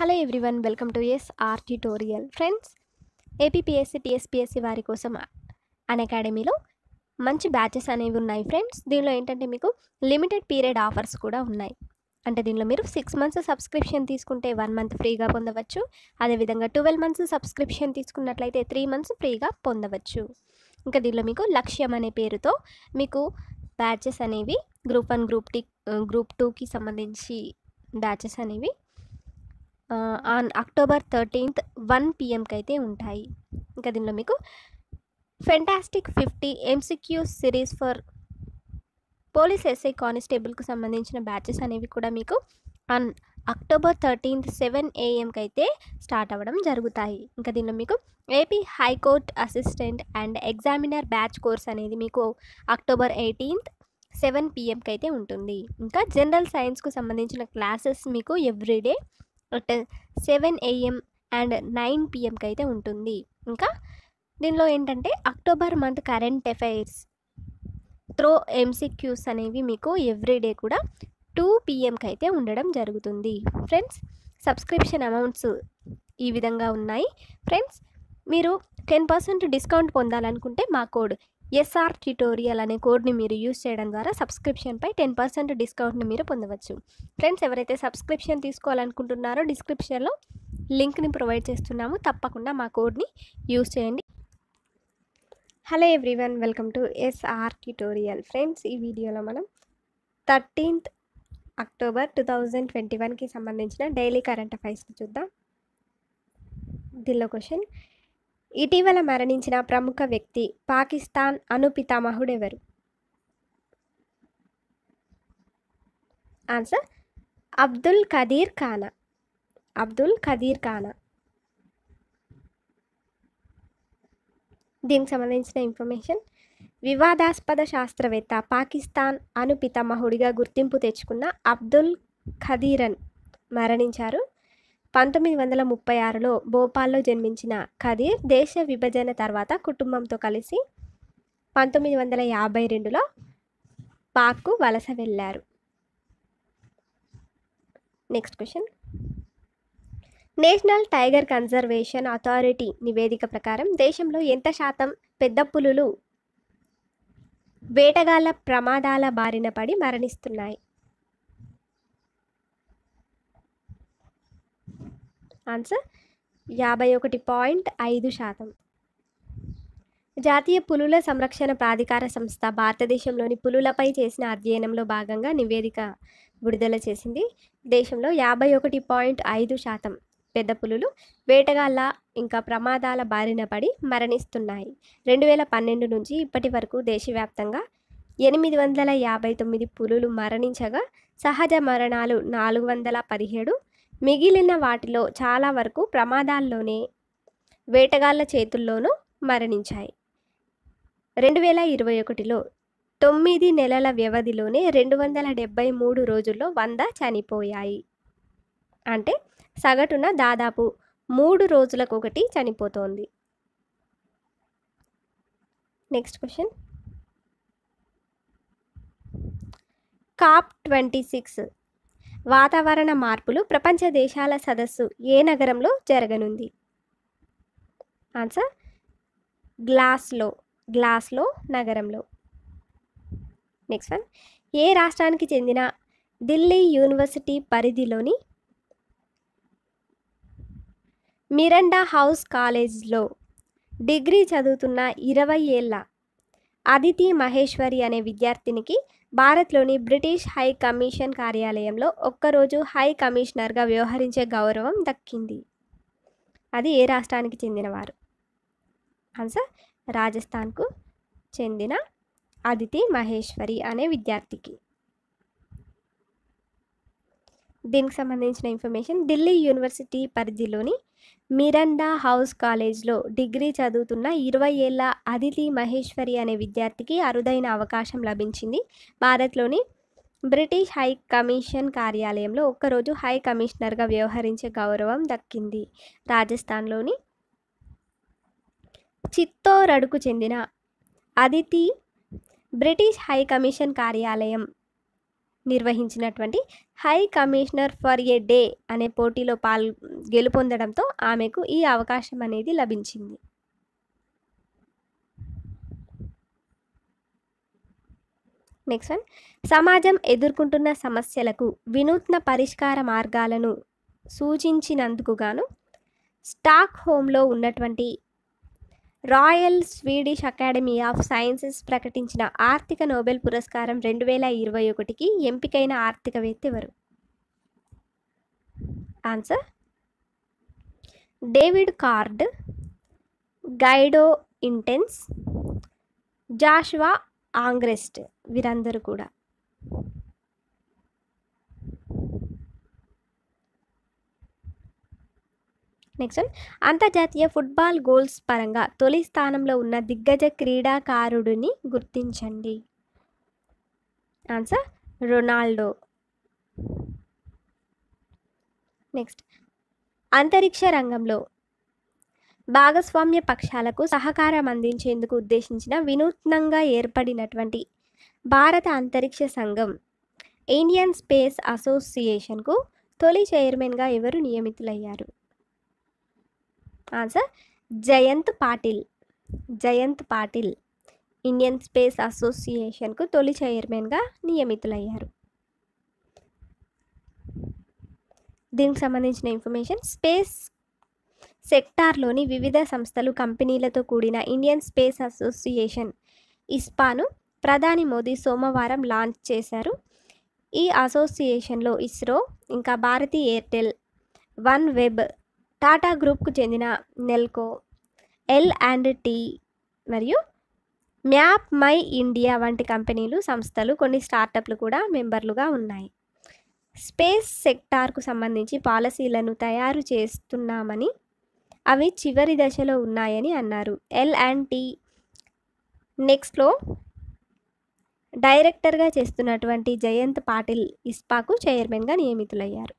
hello everyone welcome to S R tutorial friends APPSC TSPSC వారి కోసం అన్ అకాడమీలో మంచి బ్యాచెస్ అనేవి ఉన్నాయి ఫ్రెండ్స్ దీనిలో ఏంటంటే మీకు లిమిటెడ్ పీరియడ్ ఆఫర్స్ కూడా ఉన్నాయి అంటే దీనిలో మీరు సిక్స్ మంత్స్ సబ్స్క్రిప్షన్ తీసుకుంటే వన్ మంత్ ఫ్రీగా పొందవచ్చు అదేవిధంగా ట్వెల్వ్ మంత్స్ సబ్స్క్రిప్షన్ తీసుకున్నట్లయితే త్రీ మంత్స్ ఫ్రీగా పొందవచ్చు ఇంకా దీనిలో మీకు లక్ష్యం అనే పేరుతో మీకు బ్యాచెస్ అనేవి గ్రూప్ వన్ గ్రూప్ టీ గ్రూప్ టూకి సంబంధించి బ్యాచెస్ అనేవి ఆన్ అక్టోబర్ థర్టీన్త్ వన్ పిఎంకి అయితే ఉంటాయి ఇంకా దీనిలో మీకు fantastic fifty MCQ series for police SI కానిస్టేబుల్కి సంబంధించిన బ్యాచెస్ అనేవి కూడా మీకు ఆన్ అక్టోబర్ థర్టీన్త్ సెవెన్ ఏఎంకి అయితే స్టార్ట్ అవ్వడం జరుగుతాయి ఇంకా దీనిలో మీకు AP high court assistant and examiner batch course అనేది మీకు అక్టోబర్ ఎయిటీన్త్ సెవెన్ పిఎంకి అయితే ఉంటుంది ఇంకా జనరల్ సైన్స్కు సంబంధించిన క్లాసెస్ మీకు everyday at seven AM and nine పిఎంకి అయితే ఉంటుంది ఇంకా దీనిలో ఏంటంటే October month current affairs through MCQs అనేవి మీకు ఎవ్రీడే కూడా టూ పిఎంకి అయితే ఉండడం జరుగుతుంది ఫ్రెండ్స్ సబ్స్క్రిప్షన్ అమౌంట్స్ ఈ విధంగా ఉన్నాయి ఫ్రెండ్స్ మీరు టెన్ పర్సెంట్ డిస్కౌంట్ పొందాలనుకుంటే మా కోడ్ ఎస్ఆర్ ట్యూటోరియల్ అనే కోడ్ని మీరు యూజ్ చేయడం ద్వారా సబ్స్క్రిప్షన్పై టెన్ పర్సెంట్ డిస్కౌంట్ని మీరు పొందవచ్చు ఫ్రెండ్స్ ఎవరైతే సబ్స్క్రిప్షన్ తీసుకోవాలనుకుంటున్నారో డిస్క్రిప్షన్లో లింక్ని ప్రొవైడ్ చేస్తున్నాము తప్పకుండా మా కోడ్ని యూజ్ చేయండి hello everyone welcome to SR tutorial friends ఈ వీడియోలో మనం thirteenth October two thousand twenty వన్కి సంబంధించిన డైలీ కరెంట్ అఫైర్స్ని చూద్దాం దీనిలో క్వశ్చన్ ఇటీవల మరణించిన ప్రముఖ వ్యక్తి పాకిస్తాన్ అనుపితామహుడెవరు ఆన్సర్ అబ్దుల్ ఖదీర్ ఖానా అబ్దుల్ ఖదీర్ ఖానా దీనికి సంబంధించిన ఇన్ఫర్మేషన్ వివాదాస్పద శాస్త్రవేత్త పాకిస్తాన్ అనుపితామహుడిగా గుర్తింపు తెచ్చుకున్న అబ్దుల్ ఖదీరన్ మరణించారు పంతొమ్మిది వందల ముప్పై ఆరులో భోపాల్లో జన్మించిన ఖదీర్ దేశ విభజన తర్వాత కుటుంబంతో కలిసి పంతొమ్మిది వందల యాభై రెండులో పాక్కు వలస వెళ్ళారు next question national tiger conservation authority నివేదిక ప్రకారం దేశంలో ఎంత శాతం పెద్ద పులులు వేటగాళ్ల ప్రమాదాల బారిన పడి మరణిస్తున్నాయి ఆన్సర్ యాభై ఒకటి పాయింట్ ఐదు శాతం జాతీయ పులుల సంరక్షణ ప్రాధికార సంస్థ భారతదేశంలోని పులులపై చేసిన అధ్యయనంలో భాగంగా నివేదిక విడుదల చేసింది దేశంలో యాభై ఒకటి పాయింట్ ఐదు శాతం పెద్ద పులులు వేటగాళ్ళ ఇంకా ప్రమాదాల బారిన పడి మరణిస్తున్నాయి రెండు వేల పన్నెండు నుంచి ఇప్పటి వరకు దేశవ్యాప్తంగా ఎనిమిది వందల యాభై తొమ్మిది పులులు మరణించగా సహజ మరణాలు నాలుగు వందల పదిహేడు మిగిలిన వాటిలో చాలా వరకు ప్రమాదాల్లోనే వేటగాళ్ల చేతుల్లోనూ మరణించాయి రెండు వేల ఇరవై ఒకటిలో తొమ్మిది నెలల వ్యవధిలోనే రెండు వందల డెబ్బై మూడు రోజుల్లో వంద చనిపోయాయి అంటే సగటున దాదాపు మూడు రోజులకు ఒకటి చనిపోతోంది next question COP twenty six వాతావరణ మార్పులు ప్రపంచ దేశాల సదస్సు ఏ నగరంలో జరగనుంది ఆన్సర్ గ్లాస్లో గ్లాస్లో నగరంలో నెక్స్ట్ వన్ ఏ రాష్ట్రానికి చెందిన ఢిల్లీ యూనివర్సిటీ పరిధిలోని మిరండా హౌస్ కాలేజ్లో డిగ్రీ చదువుతున్న ఇరవై ఏళ్ళ అదితి మహేశ్వరి అనే విద్యార్థినికి భారత్లోని బ్రిటిష్ హై కమిషన్ కార్యాలయంలో ఒక్కరోజు హై కమిషనర్గా వ్యవహరించే గౌరవం దక్కింది అది ఏ రాష్ట్రానికి చెందినవారు ఆన్సర్ రాజస్థాన్కు చెందిన అదితి మహేశ్వరి అనే విద్యార్థికి దీనికి సంబంధించిన ఇన్ఫర్మేషన్ ఢిల్లీ యూనివర్సిటీ పరిధిలోని మిరండా హౌస్ కాలేజ్లో డిగ్రీ చదువుతున్న ఇరవై ఏళ్ళ అదితి మహేశ్వరి అనే విద్యార్థికి అరుదైన అవకాశం లభించింది భారత్లోని బ్రిటిష్ హై కమిషన్ కార్యాలయంలో ఒక్కరోజు హై కమిషనర్గా వ్యవహరించే గౌరవం దక్కింది రాజస్థాన్లోని చిత్తోరడుకు చెందిన అదితి బ్రిటిష్ హై కమిషన్ కార్యాలయం నిర్వహించినటువంటి high commissioner for a day అనే పోటీలో పాల్ గెలుపొందడంతో ఆమెకు ఈ అవకాశం అనేది లభించింది నెక్స్ట్ వన్ సమాజం ఎదుర్కొంటున్న సమస్యలకు వినూత్న పరిష్కార మార్గాలను సూచించినందుకు గాను స్టాక్ హోమ్లో ఉన్నటువంటి royal Swedish academy of sciences ప్రకటించిన ఆర్థిక నోబెల్ పురస్కారం రెండు వేల ఇరవై ఒకటికి ఎంపికైన ఆర్థికవేత్త ఎవరు answer David Card Guido Imbens Joshua Angrist వీరందరూ కూడా నెక్స్ట్ అంతర్జాతీయ ఫుట్బాల్ గోల్స్ పరంగా తొలి స్థానంలో ఉన్న దిగ్గజ క్రీడాకారుడిని గుర్తించండి ఆన్సర్ రొనాల్డో నెక్స్ట్ అంతరిక్ష రంగంలో భాగస్వామ్య పక్షాలకు సహకారం అందించేందుకు ఉద్దేశించిన వినూత్నంగా ఏర్పడినటువంటి భారత అంతరిక్ష సంఘం ఇండియన్ స్పేస్ అసోసియేషన్కు తొలి చైర్మన్గా ఎవరు నియమితులయ్యారు answer Jayant Patil Jayant Patil Indian space అసోసియేషన్కు తొలి చైర్మన్గా నియమితులయ్యారు దీనికి సంబంధించిన ఇన్ఫర్మేషన్ స్పేస్ సెక్టార్లోని వివిధ సంస్థలు కంపెనీలతో కూడిన ఇండియన్ స్పేస్ అసోసియేషన్ ఇస్పాను ప్రధాని మోదీ సోమవారం లాంచ్ చేశారు ఈ అసోసియేషన్లో ఇస్రో ఇంకా Bharti Airtel OneWeb Tata గ్రూప్కు చెందిన నెల్కో ఎల్ అండ్ టీ మరియు మ్యాప్ మై ఇండియా వంటి కంపెనీలు సంస్థలు కొన్ని స్టార్టప్లు కూడా మెంబర్లుగా ఉన్నాయి స్పేస్ సెక్టార్కు సంబంధించి పాలసీలను తయారు చేస్తున్నామని అవి చివరి దశలో ఉన్నాయని అన్నారు ఎల్ అండ్ టీ నెక్స్ట్లో డైరెక్టర్గా చేస్తున్నటువంటి జయంత్ పాటిల్ ఇస్పాకు చైర్మన్గా నియమితులయ్యారు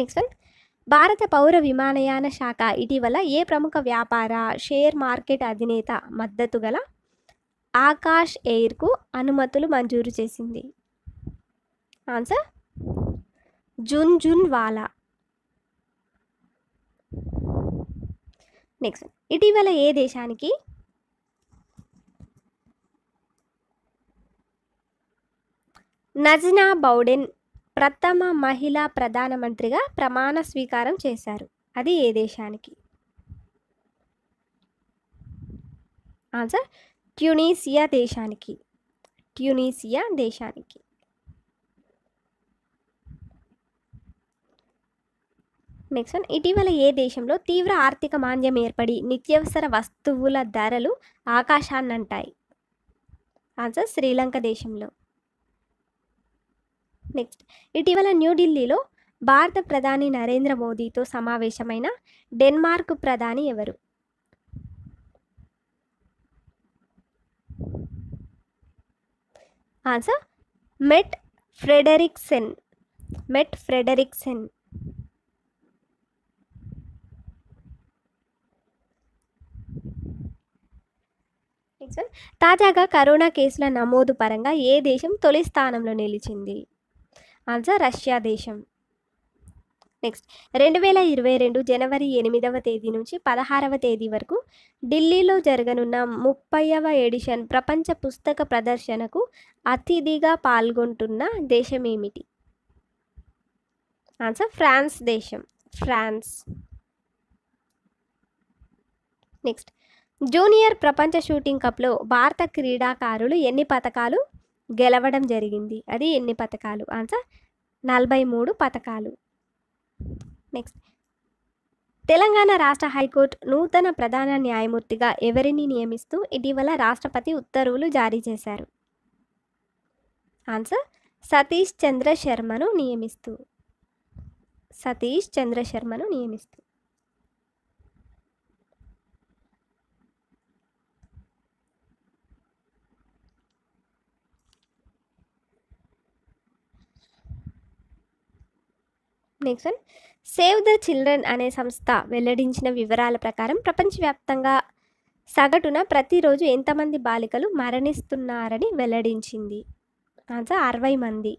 నెక్స్ట్ వన్ భారత పౌర విమానయాన శాఖ ఇటీవల ఏ ప్రముఖ వ్యాపార షేర్ మార్కెట్ అధినేత మద్దతు గల ఆకాష్ ఎయిర్కు అనుమతులు మంజూరు చేసింది ఆన్సర్ జున్ జున్ వాలా నెక్స్ట్ ఇటీవల ఏ దేశానికి నజనా బౌడెన్ ప్రథమ మహిళా ప్రధానమంత్రిగా ప్రమాణ స్వీకారం చేశారు అది ఏ దేశానికి ఆన్సర్ ట్యునీసియా దేశానికి ట్యునీసియా దేశానికి నెక్స్ట్ వన్ ఇటీవల ఏ దేశంలో తీవ్ర ఆర్థిక మాంద్యం ఏర్పడి నిత్యవసర వస్తువుల ధరలు ఆకాశాన్నంటాయి ఆన్సర్ శ్రీలంక దేశంలో నెక్స్ట్ ఇటీవల న్యూఢిల్లీలో భారత ప్రధాని నరేంద్ర మోదీతో సమావేశమైన డెన్మార్క్ ప్రధాని ఎవరు ఆన్సర్ మెట్ ఫ్రెడరిక్సెన్ మెట్ ఫ్రెడరిక్సెన్ తాజాగా కరోనా కేసుల నమోదు పరంగా ఏ దేశం తొలి స్థానంలో నిలిచింది ఆన్సర్ రష్యా దేశం నెక్స్ట్ రెండు వేల ఇరవై రెండు జనవరి ఎనిమిదవ తేదీ నుంచి పదహారవ తేదీ వరకు ఢిల్లీలో జరగనున్న ముప్పైవ ఎడిషన్ ప్రపంచ పుస్తక ప్రదర్శనకు అతిథిగా పాల్గొంటున్న దేశం ఏమిటి ఆన్సర్ ఫ్రాన్స్ దేశం ఫ్రాన్స్ నెక్స్ట్ జూనియర్ ప్రపంచ షూటింగ్ కప్లో భారత క్రీడాకారులు ఎన్ని పథకాలు గెలవడం జరిగింది అది ఎన్ని పథకాలు ఆన్సర్ నలభై మూడు పథకాలు నెక్స్ట్ తెలంగాణ రాష్ట్ర హైకోర్టు నూతన ప్రధాన న్యాయమూర్తిగా ఎవరిని నియమిస్తూ ఇటీవల రాష్ట్రపతి ఉత్తర్వులు జారీ చేశారు ఆన్సర్ సతీష్ చంద్ర శర్మను నియమిస్తూ సతీష్ చంద్ర శర్మను నియమిస్తూ నెక్స్ట్ సేవ్ ద చిల్డ్రన్ అనే సంస్థ వెల్లడించిన వివరాల ప్రకారం ప్రపంచవ్యాప్తంగా సగటున ప్రతిరోజు ఎంతమంది బాలికలు మరణిస్తున్నారని వెల్లడించింది ఆన్సర్ అరవై మంది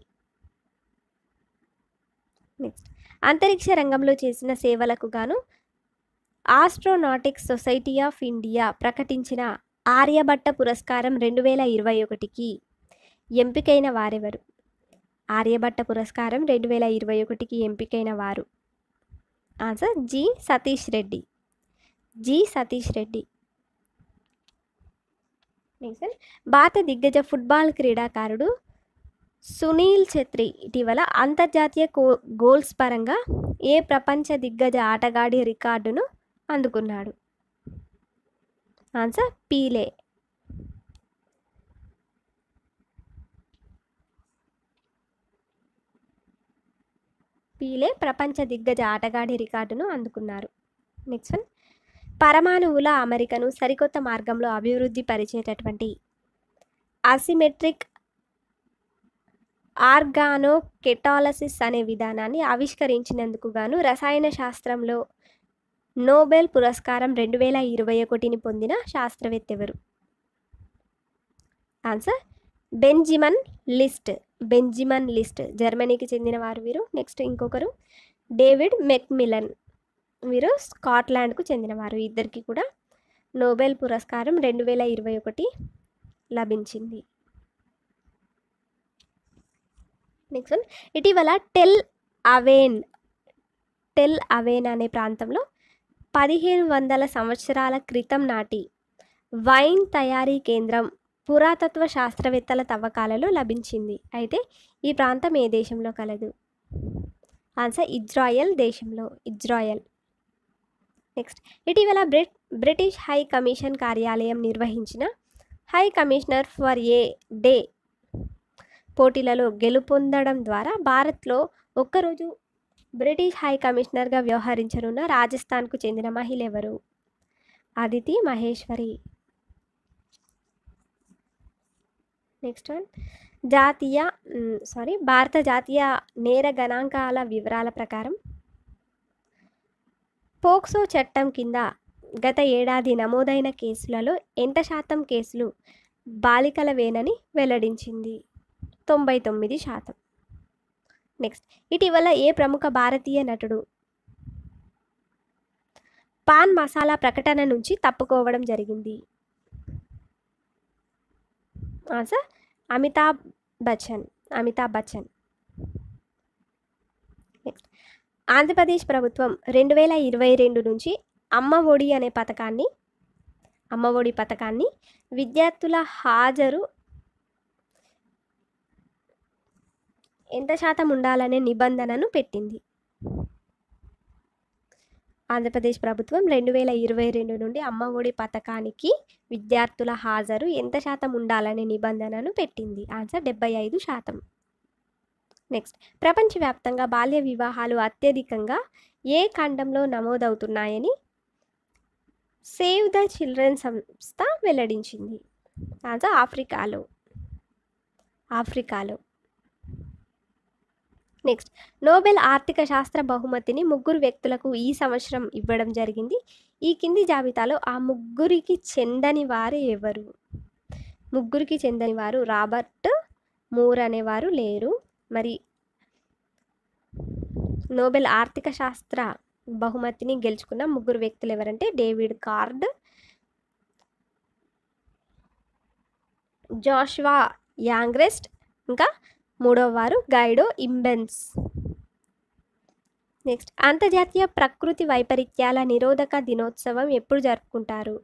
నెక్స్ట్ అంతరిక్ష రంగంలో చేసిన సేవలకు గాను ఆస్ట్రోనాటిక్స్ సొసైటీ ఆఫ్ ఇండియా ప్రకటించిన ఆర్యభట్ట పురస్కారం రెండు వేల ఇరవై ఒకటికి ఎంపికైన వారెవరు ఆర్యభట్ట పురస్కారం రెండు వేల ఇరవై ఒకటికి ఎంపికైన వారు answer G Satish Reddy G Satish Reddy next భారత దిగ్గజ ఫుట్బాల్ క్రీడాకారుడు సునీల్ ఛత్రి ఇటీవల అంతర్జాతీయ కో గోల్స్ పరంగా ఏ ప్రపంచ దిగ్గజ ఆటగాడి రికార్డును అందుకున్నాడు ఆన్సర్ పీలే పీలే ప్రపంచ దిగ్గజ ఆటగాడి రికార్డును అందుకున్నారు నెక్స్ట్ వన్ పరమాణువుల అమెరికను సరికొత్త మార్గంలో అభివృద్ధి పరిచేటటువంటి అసిమెట్రిక్ ఆర్గానో కెటాలసిస్ అనే విధానాన్ని ఆవిష్కరించినందుకు గాను రసాయన శాస్త్రంలో నోబెల్ పురస్కారం రెండు వేల ఇరవై ఒకటిని పొందిన శాస్త్రవేత్త ఎవరు answer Benjamin List Benjamin List జర్మనీకి చెందిన వారు వీరు నెక్స్ట్ ఇంకొకరు డేవిడ్ మెక్మిలన్ వీరు స్కాట్లాండ్కు చెందినవారు ఇద్దరికి కూడా నోబెల్ పురస్కారం రెండు వేల ఇరవై ఒకటి లభించింది నెక్స్ట్ వన్ ఇటీవల టెల్ అవేన్ టెల్ అవేన్ అనే ప్రాంతంలో పదిహేను వందల సంవత్సరాల క్రితం నాటి వైన్ తయారీ కేంద్రం పురాతత్వ శాస్త్రవేత్తల తవ్వకాలలో లభించింది అయితే ఈ ప్రాంతం ఏ దేశంలో కలదు ఆన్సర్ ఇజ్రాయెల్ దేశంలో ఇజ్రాయెల్ నెక్స్ట్ ఇటీవల బ్రిట్ బ్రిటిష్ హై కమిషన్ కార్యాలయం నిర్వహించిన high commissioner for a day పోటీలలో గెలుపొందడం ద్వారా భారత్లో ఒక్కరోజు బ్రిటిష్ హై కమిషనర్గా వ్యవహరించనున్న రాజస్థాన్కు చెందిన మహిళ ఎవరు అదితి మహేశ్వరి నెక్స్ట్ వన్ జాతీయ సారీ భారత జాతీయ నేర గణాంకాల వివరాల ప్రకారం పోక్సో చట్టం కింద గత ఏడాది నమోదైన కేసులలో ఎంత శాతం కేసులు బాలికలవేనని వెల్లడించింది తొంభై తొమ్మిది శాతం నెక్స్ట్ ఇటీవల ఏ ప్రముఖ భారతీయ నటుడు పాన్ మసాలా ప్రకటన నుంచి తప్పుకోవడం జరిగింది సార్ అమితాబ్ బచ్చన్ అమితాబ్ బచ్చన్ ఆంధ్రప్రదేశ్ ప్రభుత్వం రెండు వేల ఇరవై రెండు నుంచి అమ్మ ఒడి అనే పథకాన్ని అమ్మ ఒడి పథకాన్ని విద్యార్థుల హాజరు ఎంత శాతం ఉండాలనే నిబంధనను పెట్టింది ఆంధ్రప్రదేశ్ ప్రభుత్వం రెండు వేల ఇరవై రెండు నుండి అమ్మఒడి పథకానికి విద్యార్థుల హాజరు ఎంత శాతం ఉండాలనే నిబంధనను పెట్టింది ఆన్సర్ డెబ్బై ఐదు శాతం నెక్స్ట్ ప్రపంచవ్యాప్తంగా బాల్య వివాహాలు అత్యధికంగా ఏ ఖండంలో నమోదవుతున్నాయని సేవ్ ద చిల్డ్రన్ సంస్థ వెల్లడించింది ఆన్సర్ ఆఫ్రికాలో ఆఫ్రికాలో నెక్స్ట్ నోబెల్ ఆర్థిక శాస్త్ర బహుమతిని ముగ్గురు వ్యక్తులకు ఈ సంవత్సరం ఇవ్వడం జరిగింది ఈ కింది జాబితాలో ఆ ముగ్గురికి చెందని వారు ఎవరు ముగ్గురికి చెందని వారు రాబర్ట్ మూర్ అనేవారు లేరు మరి నోబెల్ ఆర్థిక శాస్త్ర బహుమతిని గెలుచుకున్న ముగ్గురు వ్యక్తులు ఎవరంటే డేవిడ్ కార్డ్ జాష్వా యాంగ్రెస్ట్ ఇంకా మూడవ వారు గైడో ఇంబెన్స్ నెక్స్ట్ అంతర్జాతీయ ప్రకృతి వైపరీత్యాల నిరోధక దినోత్సవం ఎప్పుడు జరుపుకుంటారు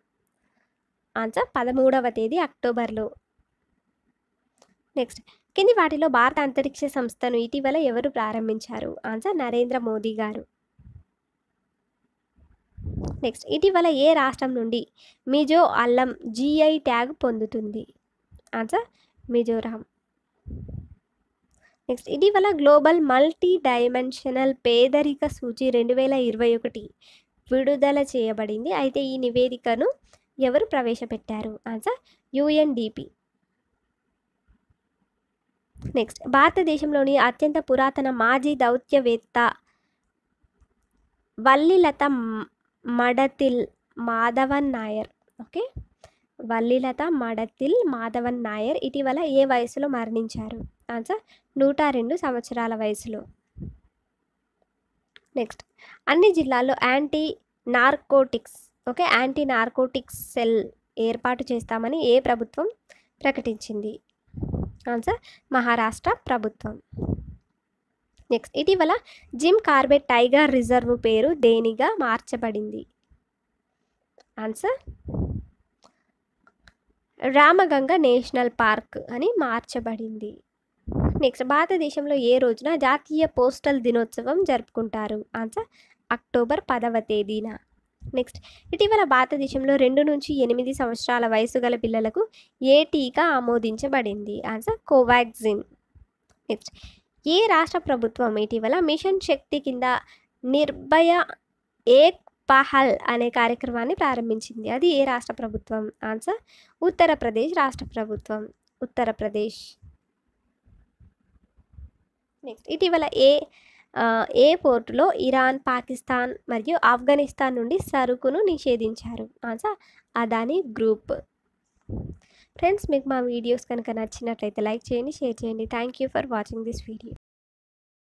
ఆన్సర్ పదమూడవ తేదీ అక్టోబర్లో నెక్స్ట్ కింది వాటిలో భారత అంతరిక్ష సంస్థను ఇటీవల ఎవరు ప్రారంభించారు ఆన్సర్ నరేంద్ర మోదీ గారు నెక్స్ట్ ఇటీవల ఏ రాష్ట్రం నుండి మిజో అల్లం జిఐ ట్యాగ్ పొందుతుంది ఆన్సర్ మిజోరాం నెక్స్ట్ ఇటీవల గ్లోబల్ మల్టీ డైమెన్షనల్ పేదరిక సూచి రెండు వేల ఇరవై ఒకటి విడుదల చేయబడింది అయితే ఈ నివేదికను ఎవరు ప్రవేశపెట్టారు ఆన్సర్ యుఎన్డిపి నెక్స్ట్ భారతదేశంలోని అత్యంత పురాతన మాజీ దౌత్యవేత్త వల్లిలత మడతిల్ మాధవన్ నాయర్ ఓకే వల్లిలత మడతిల్ మాధవన్ నాయర్ ఇటీవల ఏ వయసులో మరణించారు ఆన్సర్ నూట రెండు సంవత్సరాల వయసులో నెక్స్ట్ అన్ని జిల్లాల్లో anti narcotics okay anti narcotics cell ఏర్పాటు చేస్తామని ఏ ప్రభుత్వం ప్రకటించింది ఆన్సర్ మహారాష్ట్ర ప్రభుత్వం నెక్స్ట్ ఇటీవల జిమ్ కార్బెట్ టైగర్ రిజర్వ్ పేరు దేనిగా మార్చబడింది ఆన్సర్ రామగంగ నేషనల్ పార్క్ అని మార్చబడింది నెక్స్ట్ భారతదేశంలో ఏ రోజున జాతీయ పోస్టల్ దినోత్సవం జరుపుకుంటారు ఆన్సర్ అక్టోబర్ పదవ తేదీన నెక్స్ట్ ఇటీవల భారతదేశంలో రెండు నుంచి ఎనిమిది సంవత్సరాల వయసు గల పిల్లలకు ఏ టీకా ఆమోదించబడింది ఆన్సర్ కోవాక్సిన్ నెక్స్ట్ ఏ రాష్ట్ర ప్రభుత్వం ఇటీవల మిషన్ శక్తి కింద నిర్భయ ఏక్ పహల్ అనే కార్యక్రమాన్ని ప్రారంభించింది అది ఏ రాష్ట్ర ప్రభుత్వం ఆన్సర్ ఉత్తరప్రదేశ్ రాష్ట్ర ప్రభుత్వం ఉత్తరప్రదేశ్ నెక్స్ట్ ఇటీవల ఏ ఏ పోర్టులో ఇరాన్ పాకిస్తాన్ మరియు ఆఫ్ఘనిస్తాన్ నుండి సరుకును నిషేధించారు ఆన్సర్ అదాని గ్రూప్ ఫ్రెండ్స్ మీకు మా వీడియోస్ కనుక నచ్చినట్లయితే లైక్ చేయండి షేర్ చేయండి thank you for watching this video